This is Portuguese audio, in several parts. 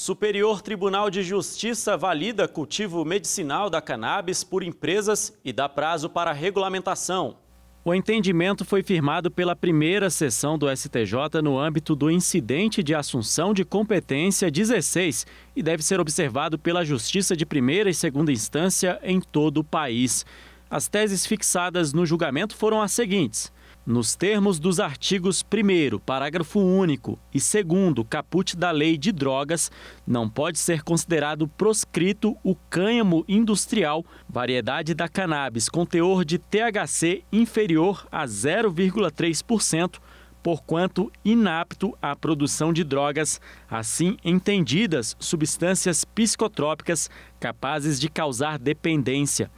Superior Tribunal de Justiça valida cultivo medicinal da cannabis por empresas e dá prazo para regulamentação. O entendimento foi firmado pela primeira sessão do STJ no âmbito do incidente de assunção de competência 16 e deve ser observado pela Justiça de primeira e segunda instância em todo o país. As teses fixadas no julgamento foram as seguintes nos termos dos artigos 1, parágrafo único e 2, caput da Lei de Drogas, não pode ser considerado proscrito o cânhamo industrial, variedade da cannabis com teor de THC inferior a 0,3%, porquanto inapto à produção de drogas, assim entendidas substâncias psicotrópicas capazes de causar dependência.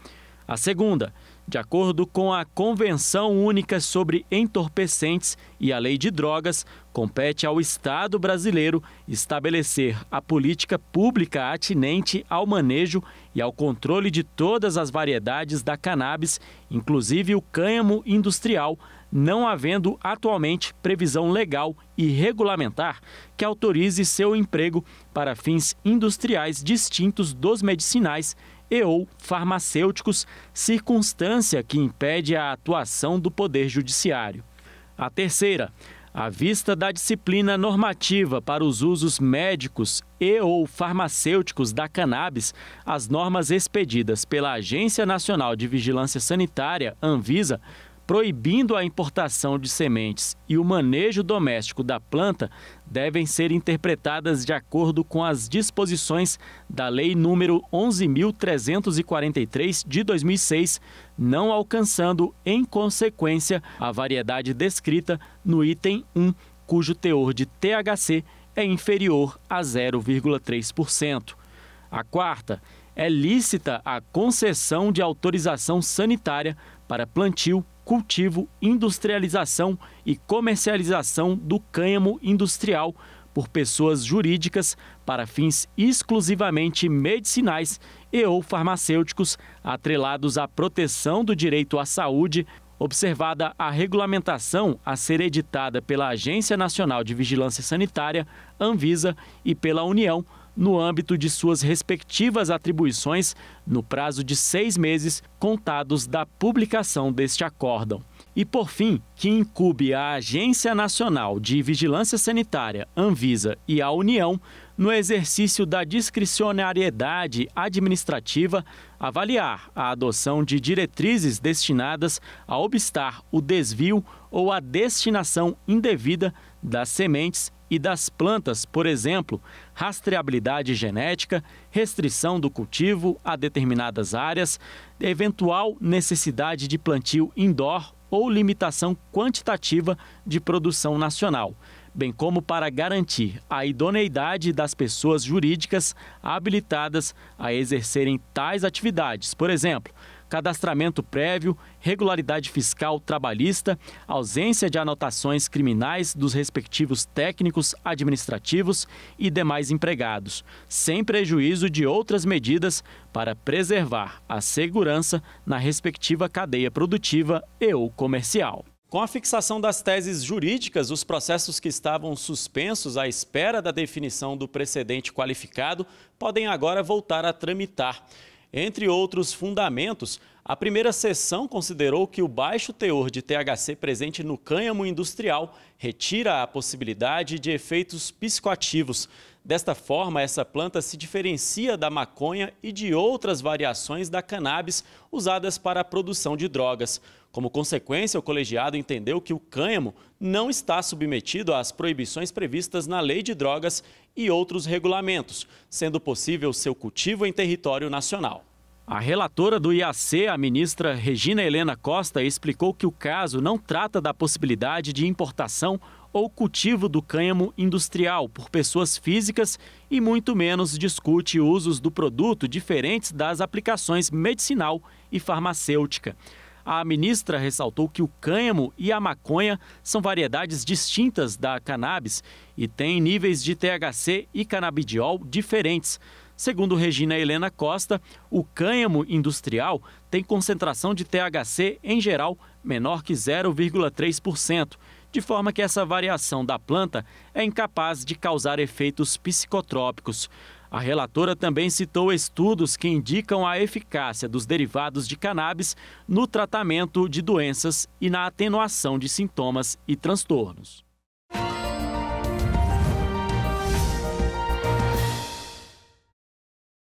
A segunda, de acordo com a Convenção Única sobre Entorpecentes e a Lei de Drogas, compete ao Estado brasileiro estabelecer a política pública atinente ao manejo e ao controle de todas as variedades da cannabis, inclusive o cânhamo industrial, não havendo atualmente previsão legal e regulamentar que autorize seu emprego para fins industriais distintos dos medicinais e ou farmacêuticos, circunstância que impede a atuação do Poder Judiciário. A terceira, à vista da disciplina normativa para os usos médicos e ou farmacêuticos da cannabis, as normas expedidas pela Agência Nacional de Vigilância Sanitária, Anvisa, proibindo a importação de sementes e o manejo doméstico da planta devem ser interpretadas de acordo com as disposições da Lei número 11.343 de 2006, não alcançando, em consequência, a variedade descrita no item 1, cujo teor de THC é inferior a 0,3%. A quarta, é lícita a concessão de autorização sanitária para plantio, cultivo, industrialização e comercialização do cânhamo industrial por pessoas jurídicas para fins exclusivamente medicinais e ou farmacêuticos, atrelados à proteção do direito à saúde, observada a regulamentação a ser editada pela Agência Nacional de Vigilância Sanitária, Anvisa, e pela União no âmbito de suas respectivas atribuições no prazo de seis meses contados da publicação deste acórdão. E, por fim, que incube a Agência Nacional de Vigilância Sanitária, Anvisa e a União no exercício da discricionariedade administrativa, avaliar a adoção de diretrizes destinadas a obstar o desvio ou a destinação indevida das sementes e das plantas, por exemplo, rastreabilidade genética, restrição do cultivo a determinadas áreas, eventual necessidade de plantio indoor ou limitação quantitativa de produção nacional bem como para garantir a idoneidade das pessoas jurídicas habilitadas a exercerem tais atividades, por exemplo, cadastramento prévio, regularidade fiscal trabalhista, ausência de anotações criminais dos respectivos técnicos administrativos e demais empregados, sem prejuízo de outras medidas para preservar a segurança na respectiva cadeia produtiva e ou comercial. Com a fixação das teses jurídicas, os processos que estavam suspensos à espera da definição do precedente qualificado podem agora voltar a tramitar. Entre outros fundamentos, a primeira sessão considerou que o baixo teor de THC presente no cânhamo industrial retira a possibilidade de efeitos psicoativos. Desta forma, essa planta se diferencia da maconha e de outras variações da cannabis usadas para a produção de drogas. Como consequência, o colegiado entendeu que o cânhamo não está submetido às proibições previstas na Lei de Drogas e outros regulamentos, sendo possível seu cultivo em território nacional. A relatora do IAC, a ministra Regina Helena Costa, explicou que o caso não trata da possibilidade de importação ou cultivo do cânhamo industrial por pessoas físicas e muito menos discute usos do produto diferentes das aplicações medicinal e farmacêutica. A ministra ressaltou que o cânhamo e a maconha são variedades distintas da cannabis e têm níveis de THC e canabidiol diferentes. Segundo Regina Helena Costa, o cânhamo industrial tem concentração de THC em geral menor que 0,3%, de forma que essa variação da planta é incapaz de causar efeitos psicotrópicos. A relatora também citou estudos que indicam a eficácia dos derivados de cannabis no tratamento de doenças e na atenuação de sintomas e transtornos.